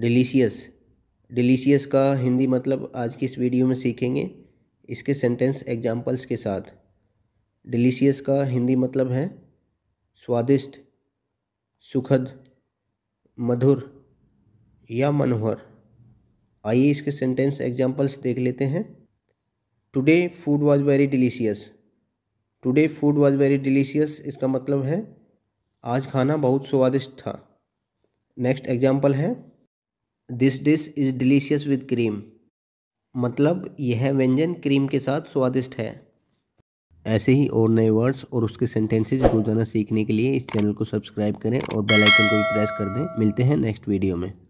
delicious delicious का हिंदी मतलब आज की इस वीडियो में सीखेंगे इसके सेंटेंस एग्जांपल्स के साथ डिलीशियस का हिंदी मतलब है स्वादिष्ट सुखद मधुर या मनोहर आइए इसके सेंटेंस एग्जांपल्स देख लेते हैं today food was very delicious today food was very delicious इसका मतलब है आज खाना बहुत स्वादिष्ट था नेक्स्ट एग्जांपल है this dish is delicious with cream मतलब यह व्यंजन क्रीम के साथ स्वादिष्ट है ऐसे ही और नए वर्ड्स और उसके सेंटेंसेज रोज़ाना सीखने के लिए इस चैनल को सब्सक्राइब करें और बेल आइकन को भी प्रेस कर दें मिलते हैं नेक्स्ट वीडियो में